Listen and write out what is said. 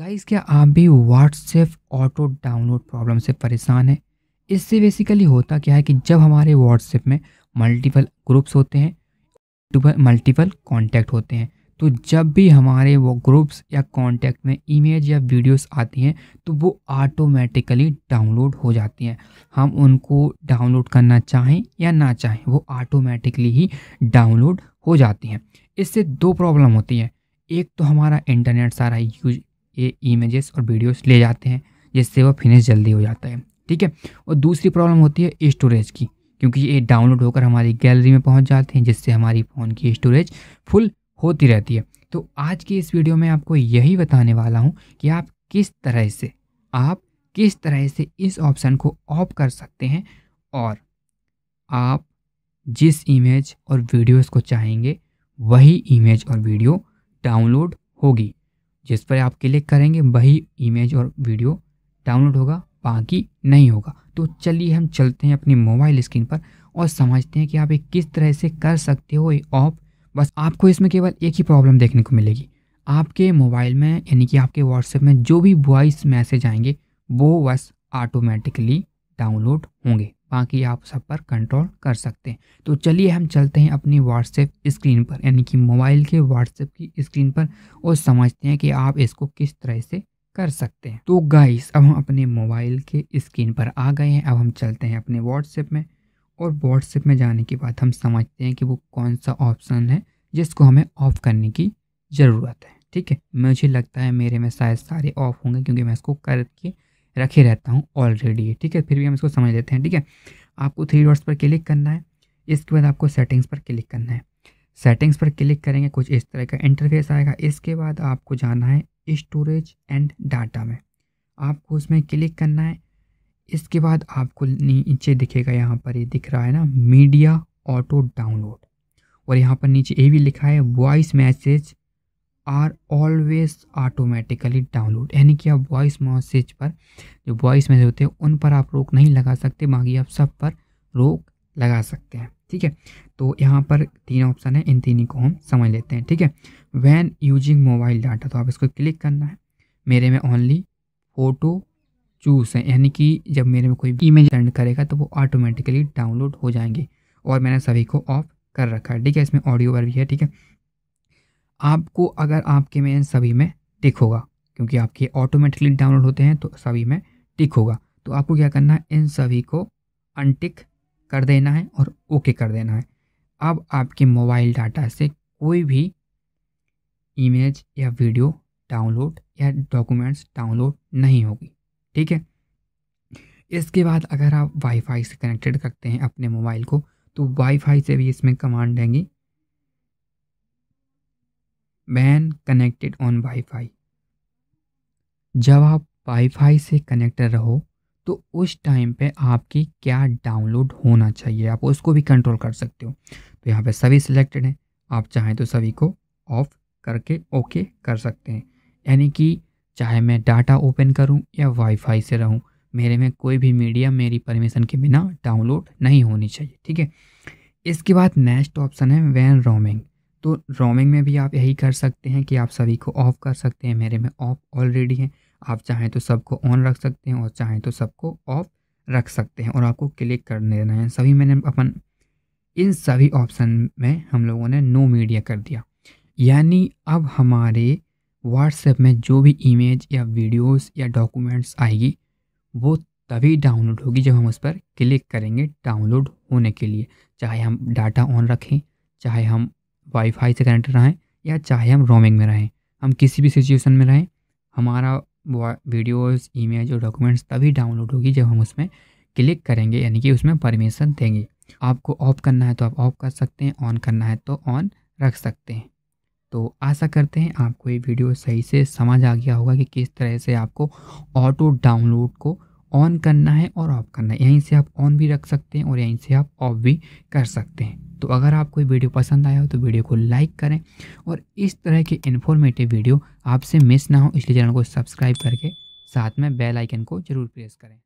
guys क्या आप भी व्हाट्सएप ऑटो डाउनलोड प्रॉब्लम से परेशान हैं इससे बेसिकली होता क्या है कि जब हमारे व्हाट्सएप में मल्टीपल ग्रुप्स होते हैं मल्टीपल कॉन्टैक्ट होते हैं तो जब भी हमारे वो ग्रुप्स या कॉन्टैक्ट में इमेज या वीडियोस आती हैं तो वो ऑटोमेटिकली डाउनलोड हो जाती हैं हम उनको डाउनलोड करना चाहें या ना चाहें वो ऑटोमेटिकली ही डाउनलोड हो जाती हैं इससे दो प्रॉब्लम होती हैं एक तो हमारा इंटरनेट सारा यूज ये इमेजेस और वीडियोस ले जाते हैं जिससे वो फिनिश जल्दी हो जाता है ठीक है और दूसरी प्रॉब्लम होती है स्टोरेज की क्योंकि ये डाउनलोड होकर हमारी गैलरी में पहुंच जाते हैं जिससे हमारी फ़ोन की स्टोरेज फुल होती रहती है तो आज की इस वीडियो में आपको यही बताने वाला हूँ कि आप किस तरह से आप किस तरह से इस ऑप्शन को ऑफ कर सकते हैं और आप जिस इमेज और वीडियोस को चाहेंगे वही इमेज और वीडियो डाउनलोड होगी जिस पर आप क्लिक करेंगे वही इमेज और वीडियो डाउनलोड होगा बाकी नहीं होगा तो चलिए हम चलते हैं अपनी मोबाइल स्क्रीन पर और समझते हैं कि आप एक किस तरह से कर सकते हो ये ऑफ बस आपको इसमें केवल एक ही प्रॉब्लम देखने को मिलेगी आपके मोबाइल में यानी कि आपके व्हाट्सएप में जो भी वॉइस मैसेज आएंगे वो बस ऑटोमेटिकली डाउनलोड होंगे बाकी आप सब पर कंट्रोल कर सकते हैं तो चलिए हम चलते हैं अपनी व्हाट्सएप स्क्रीन पर यानी कि मोबाइल के व्हाट्सएप की स्क्रीन पर और समझते हैं कि आप इसको किस तरह से कर सकते हैं तो गाइस अब हम अपने मोबाइल के स्क्रीन पर आ गए हैं अब हम चलते हैं अपने व्हाट्सएप में और व्हाट्सएप में जाने के बाद हम समझते हैं कि वो कौन सा ऑप्शन है जिसको हमें ऑफ़ करने की ज़रूरत है ठीक है मुझे लगता है मेरे में शायद सारे ऑफ़ होंगे क्योंकि मैं इसको करके रखे रहता हूँ ऑलरेडी ठीक है फिर भी हम इसको समझ लेते हैं ठीक है आपको थ्री डॉट्स पर क्लिक करना है इसके बाद आपको सेटिंग्स पर क्लिक करना है सेटिंग्स पर क्लिक करेंगे कुछ इस तरह का इंटरफेस आएगा इसके बाद आपको जाना है स्टोरेज एंड डाटा में आपको उसमें क्लिक करना है इसके बाद आपको नीचे दिखेगा यहाँ पर ये दिख रहा है ना मीडिया ऑटो डाउनलोड और यहाँ पर नीचे ये भी लिखा है voice message are always automatically download यानी कि आप वॉइस मैसेज पर जो वॉइस मैसेज होते हैं उन पर आप रोक नहीं लगा सकते बाकी आप सब पर रोक लगा सकते हैं ठीक है तो यहाँ पर तीन ऑप्शन है इन ही को हम समझ लेते हैं ठीक है वैन यूजिंग मोबाइल डाटा तो आप इसको क्लिक करना है मेरे में ओनली फ़ोटो चूज है यानी कि जब मेरे में कोई ईमेज सेंड करेगा तो वो ऑटोमेटिकली डाउनलोड हो जाएंगे और मैंने सभी को ऑफ कर रखा है ठीक है इसमें ऑडियो पर भी है ठीक है आपको अगर आपके में सभी में टिक होगा क्योंकि आपके ऑटोमेटिकली डाउनलोड होते हैं तो सभी में टिक होगा तो आपको क्या करना है इन सभी को अनटिक कर देना है और ओके कर देना है अब आपके मोबाइल डाटा से कोई भी इमेज या वीडियो डाउनलोड या डॉक्यूमेंट्स डाउनलोड नहीं होगी ठीक है इसके बाद अगर आप वाईफाई से कनेक्टेड करते हैं अपने मोबाइल को तो वाईफाई से भी इसमें कमांड देंगी वैन कनेक्टेड ऑन वाईफाई जब आप वाईफाई से कनेक्टेड रहो तो उस टाइम पे आपकी क्या डाउनलोड होना चाहिए आप उसको भी कंट्रोल कर सकते हो तो यहाँ पे सभी सिलेक्टेड हैं आप चाहें तो सभी को ऑफ करके ओके कर सकते हैं यानी कि चाहे मैं डाटा ओपन करूँ या वाईफाई से रहूँ मेरे में कोई भी मीडिया मेरी परमिशन के बिना डाउनलोड नहीं होनी चाहिए ठीक है इसके बाद नेक्स्ट ऑप्शन है वैन रोमिंग तो रोमिंग में भी आप यही कर सकते हैं कि आप सभी को ऑफ़ कर सकते हैं मेरे में ऑफ़ ऑलरेडी है आप चाहें तो सबको ऑन रख सकते हैं और चाहें तो सबको ऑफ़ रख सकते हैं और आपको क्लिक कर देना है सभी मैंने अपन इन सभी ऑप्शन में हम लोगों ने नो मीडिया कर दिया यानी अब हमारे व्हाट्सएप में जो भी इमेज या वीडियोस या डॉक्यूमेंट्स आएगी वो तभी डाउनलोड होगी जब हम उस पर क्लिक करेंगे डाउनलोड होने के लिए चाहे हम डाटा ऑन रखें चाहे हम वाईफाई से कनेक्टेड रहें या चाहे हम रोमिंग में रहें हम किसी भी सिचुएशन में रहें हमारा वीडियोस इमेज और डॉक्यूमेंट्स तभी डाउनलोड होगी जब हम उसमें क्लिक करेंगे यानी कि उसमें परमिशन देंगे आपको ऑफ करना है तो आप ऑफ कर सकते हैं ऑन करना है तो ऑन रख सकते हैं तो आशा करते हैं आपको ये वीडियो सही से समझ आ गया होगा कि किस तरह से आपको ऑटो डाउनलोड को ऑन करना है और ऑफ करना है यहीं से आप ऑन भी रख सकते हैं और यहीं से आप ऑफ भी कर सकते हैं तो अगर आपको वीडियो पसंद आया हो तो वीडियो को लाइक करें और इस तरह के इन्फॉर्मेटिव वीडियो आपसे मिस ना हो इसलिए चैनल को सब्सक्राइब करके साथ में बेल आइकन को जरूर प्रेस करें